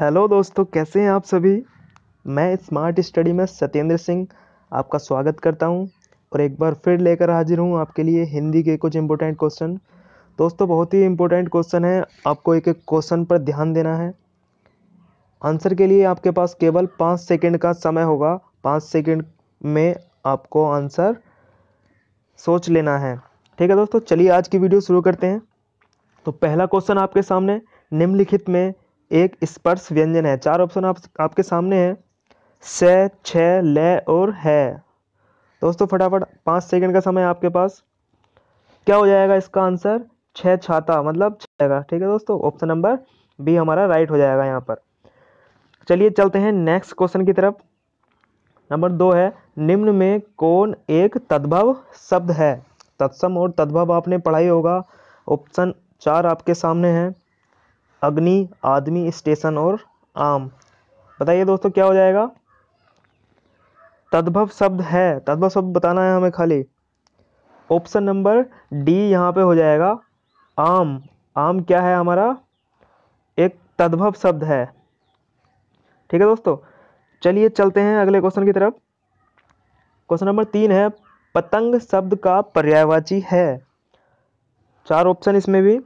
hello दोस्तों कैसे हैं आप सभी मैं स्मार्ट स्टडी में सत्येंद्र सिंह आपका स्वागत करता हूं और एक बार फिर लेकर हाजिर हूं आपके लिए हिंदी के कुछ इम्पोर्टेंट क्वेश्चन दोस्तों बहुत ही इम्पोर्टेंट क्वेश्चन है आपको एक एक क्वेश्चन पर ध्यान देना है आंसर के लिए आपके पास केवल पाँच सेकेंड का समय होगा पाँच सेकेंड में आपको आंसर सोच लेना है ठीक है दोस्तों चलिए आज की वीडियो शुरू करते हैं तो पहला क्वेश्चन आपके सामने निम्नलिखित में एक स्पर्श व्यंजन है चार ऑप्शन आप आपके सामने है स छ ले और है दोस्तों फटाफट पाँच सेकंड का समय आपके पास क्या हो जाएगा इसका आंसर छः छाता मतलब छः ठीक है दोस्तों ऑप्शन नंबर बी हमारा राइट हो जाएगा यहाँ पर चलिए चलते हैं नेक्स्ट क्वेश्चन की तरफ नंबर दो है निम्न में कौन एक तद्भव शब्द है तत्सम और तद्भव आपने पढ़ाई होगा ऑप्शन चार आपके सामने है अग्नि आदमी स्टेशन और आम बताइए दोस्तों क्या हो जाएगा तद्भव शब्द है तद्भव शब्द बताना है हमें खाली ऑप्शन नंबर डी यहाँ पे हो जाएगा आम आम क्या है हमारा एक तद्भव शब्द है ठीक है दोस्तों चलिए चलते हैं अगले क्वेश्चन की तरफ क्वेश्चन नंबर तीन है पतंग शब्द का पर्यायवाची है चार ऑप्शन इसमें भी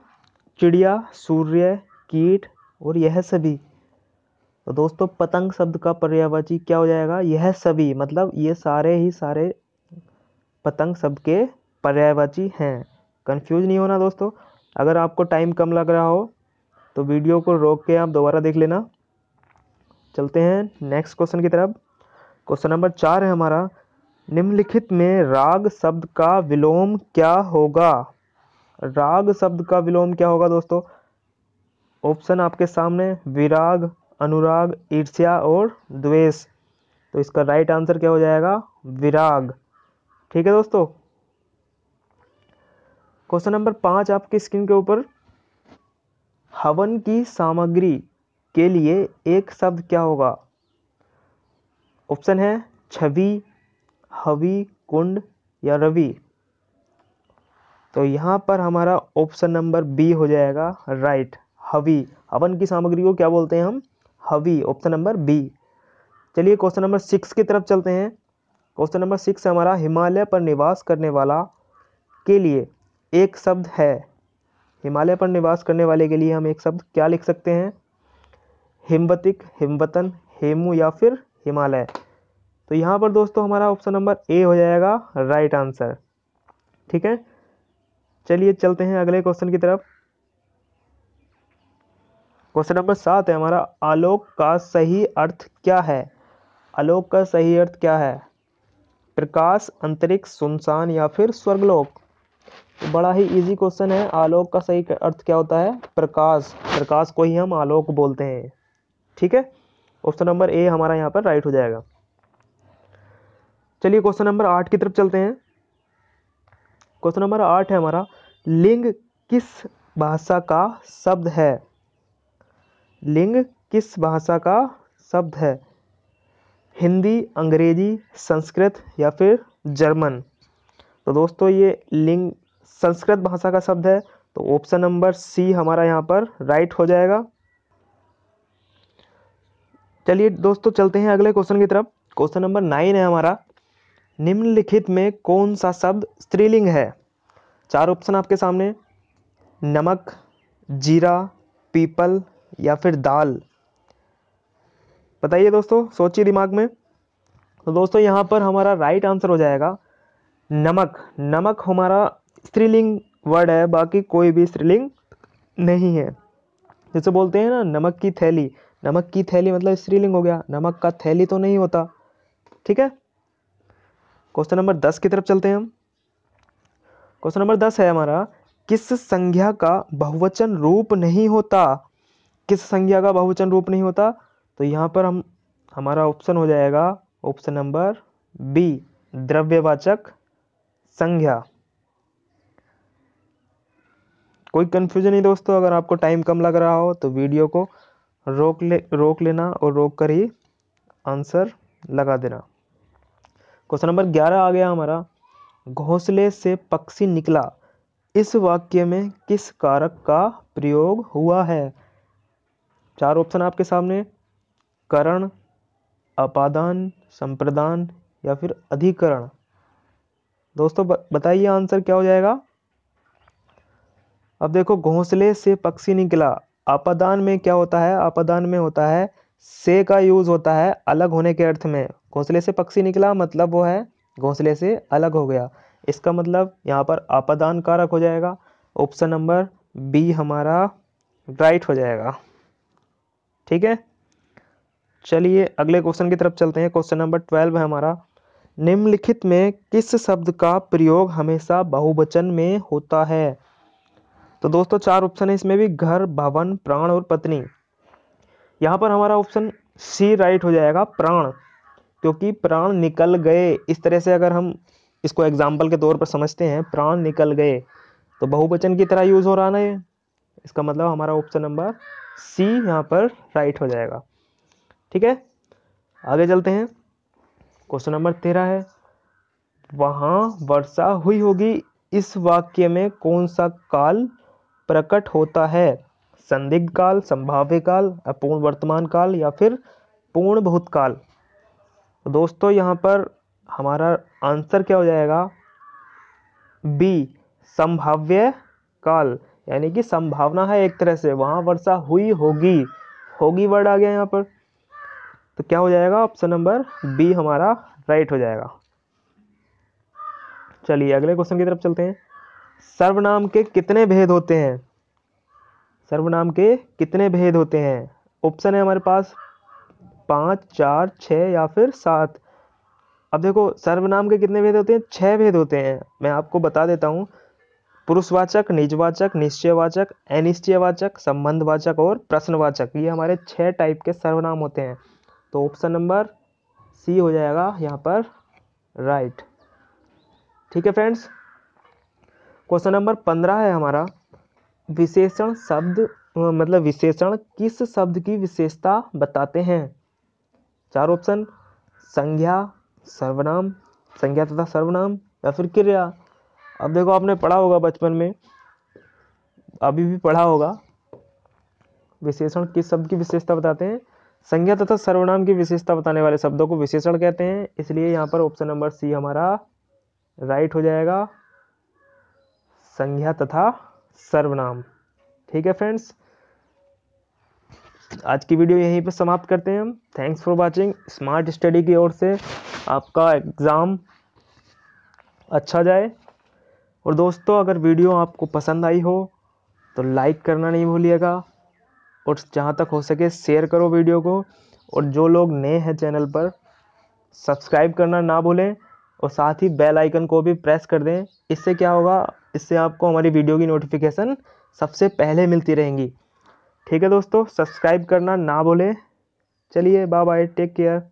चिड़िया सूर्य कीट और यह सभी तो दोस्तों पतंग शब्द का पर्यायवाची क्या हो जाएगा यह सभी मतलब ये सारे ही सारे पतंग शब्द के पर्यायवाची हैं कंफ्यूज नहीं होना दोस्तों अगर आपको टाइम कम लग रहा हो तो वीडियो को रोक के आप दोबारा देख लेना चलते हैं नेक्स्ट क्वेश्चन की तरफ क्वेश्चन नंबर चार है हमारा निम्नलिखित में राग शब्द का विलोम क्या होगा राग शब्द का विलोम क्या होगा दोस्तों ऑप्शन आपके सामने विराग अनुराग ईर्ष्या और द्वेष तो इसका राइट आंसर क्या हो जाएगा विराग ठीक है दोस्तों क्वेश्चन नंबर पाँच आपकी स्क्रीन के ऊपर हवन की सामग्री के लिए एक शब्द क्या होगा ऑप्शन है छवि हवि कुंड या रवि तो यहाँ पर हमारा ऑप्शन नंबर बी हो जाएगा राइट हवी हवन की सामग्री को क्या बोलते हैं हम हवी ऑप्शन नंबर बी चलिए क्वेश्चन नंबर सिक्स की तरफ चलते हैं क्वेश्चन नंबर सिक्स हमारा हिमालय पर निवास करने वाला के लिए एक शब्द है हिमालय पर निवास करने वाले के लिए हम एक शब्द क्या लिख सकते हैं हिमवतिक हिमवतन हेमू या फिर हिमालय तो यहाँ पर दोस्तों हमारा ऑप्शन नंबर ए हो जाएगा राइट आंसर ठीक है चलिए चलते हैं अगले क्वेश्चन की तरफ क्वेश्चन नंबर सात है हमारा आलोक का सही अर्थ क्या है आलोक का सही अर्थ क्या है प्रकाश अंतरिक्ष सुनसान या फिर स्वर्गलोक तो बड़ा ही इजी क्वेश्चन है आलोक का सही अर्थ क्या होता है प्रकाश प्रकाश को ही हम आलोक बोलते हैं ठीक है ऑप्शन नंबर ए हमारा यहाँ पर राइट हो जाएगा चलिए क्वेश्चन नंबर आठ की तरफ चलते हैं क्वेश्चन नंबर आठ है हमारा लिंग किस भाषा का शब्द है लिंग किस भाषा का शब्द है हिंदी अंग्रेजी संस्कृत या फिर जर्मन तो दोस्तों ये लिंग संस्कृत भाषा का शब्द है तो ऑप्शन नंबर सी हमारा यहाँ पर राइट हो जाएगा चलिए दोस्तों चलते हैं अगले क्वेश्चन की तरफ क्वेश्चन नंबर नाइन है हमारा निम्नलिखित में कौन सा शब्द स्त्रीलिंग है चार ऑप्शन आपके सामने नमक जीरा पीपल या फिर दाल बताइए दोस्तों सोचिए दिमाग में तो दोस्तों यहाँ पर हमारा राइट आंसर हो जाएगा नमक नमक हमारा स्त्रीलिंग वर्ड है बाकी कोई भी स्त्रीलिंग नहीं है जैसे बोलते हैं ना नमक की थैली नमक की थैली मतलब स्त्रीलिंग हो गया नमक का थैली तो नहीं होता ठीक है क्वेश्चन नंबर दस की तरफ चलते हैं हम क्वेश्चन नंबर दस है हमारा किस संज्ञा का बहुवचन रूप नहीं होता किस संज्ञा का बहुवचन रूप नहीं होता तो यहाँ पर हम हमारा ऑप्शन हो जाएगा ऑप्शन नंबर बी द्रव्यवाचक संज्ञा कोई कंफ्यूजन नहीं दोस्तों अगर आपको टाइम कम लग रहा हो तो वीडियो को रोक ले रोक लेना और रोक कर ही आंसर लगा देना क्वेश्चन नंबर ग्यारह आ गया हमारा घोंसले से पक्षी निकला इस वाक्य में किस कारक का प्रयोग हुआ है चार ऑप्शन आपके सामने करण अपादान संप्रदान या फिर अधिकरण दोस्तों बताइए आंसर क्या हो जाएगा अब देखो घोंसले से पक्षी निकला आपदान में क्या होता है आपदान में होता है से का यूज होता है अलग होने के अर्थ में घोंसले से पक्षी निकला मतलब वो है घोंसले से अलग हो गया इसका मतलब यहाँ पर आपदान कारक हो जाएगा ऑप्शन नंबर बी हमारा राइट हो जाएगा ठीक है चलिए अगले क्वेश्चन की तरफ चलते हैं क्वेश्चन नंबर ट्वेल्व है हमारा निम्नलिखित में किस शब्द का प्रयोग हमेशा बहुवचन में होता है तो दोस्तों चार ऑप्शन है इसमें भी घर भवन प्राण और पत्नी यहाँ पर हमारा ऑप्शन सी राइट हो जाएगा प्राण क्योंकि प्राण निकल गए इस तरह से अगर हम इसको एग्जाम्पल के तौर पर समझते हैं प्राण निकल गए तो बहुवचन की तरह यूज़ हो रहा ना ये इसका मतलब हमारा ऑप्शन नंबर सी यहाँ पर राइट हो जाएगा ठीक है आगे चलते हैं क्वेश्चन नंबर तेरह है वहाँ वर्षा हुई होगी इस वाक्य में कौन सा काल प्रकट होता है संदिग्ध काल संभाव्य काल अपूर्ण वर्तमान काल या फिर पूर्ण काल तो दोस्तों यहाँ पर हमारा आंसर क्या हो जाएगा बी संभाव्य काल यानी कि संभावना है एक तरह से वहाँ वर्षा हुई होगी होगी वर्ड आ गया यहाँ पर तो क्या हो जाएगा ऑप्शन नंबर बी हमारा राइट हो जाएगा चलिए अगले क्वेश्चन की तरफ चलते हैं सर्वनाम के कितने भेद होते हैं सर्वनाम के कितने भेद होते हैं ऑप्शन है हमारे पास पाँच चार छः या फिर सात अब देखो सर्वनाम के कितने भेद होते हैं छः भेद होते हैं मैं आपको बता देता हूँ पुरुषवाचक निजवाचक निश्चयवाचक अनिश्चयवाचक संबंधवाचक और प्रश्नवाचक ये हमारे छह टाइप के सर्वनाम होते हैं तो ऑप्शन नंबर सी हो जाएगा यहाँ पर राइट ठीक है फ्रेंड्स क्वेश्चन नंबर पंद्रह है हमारा विशेषण शब्द मतलब विशेषण किस शब्द की विशेषता बताते हैं चार ऑप्शन संज्ञा सर्वनाम संज्ञा तथा सर्वनाम या फिर क्रिया अब देखो आपने पढ़ा होगा बचपन में अभी भी पढ़ा होगा विशेषण किस शब्द की विशेषता बताते हैं संज्ञा तथा सर्वनाम की विशेषता बताने वाले शब्दों को विशेषण कहते हैं इसलिए यहाँ पर ऑप्शन नंबर सी हमारा राइट हो जाएगा संज्ञा तथा सर्वनाम ठीक है फ्रेंड्स आज की वीडियो यहीं पर समाप्त करते हैं हम thanks for watching smart study की ओर से आपका एग्ज़ाम अच्छा जाए और दोस्तों अगर वीडियो आपको पसंद आई हो तो लाइक करना नहीं भूलिएगा और जहाँ तक हो सके शेयर करो वीडियो को और जो लोग नए हैं चैनल पर सब्सक्राइब करना ना भूलें और साथ ही बेल आइकन को भी प्रेस कर दें इससे क्या होगा इससे आपको हमारी वीडियो की नोटिफिकेशन सबसे पहले मिलती रहेंगी ठीक है दोस्तों सब्सक्राइब करना ना भूलें चलिए बाय बाय टेक केयर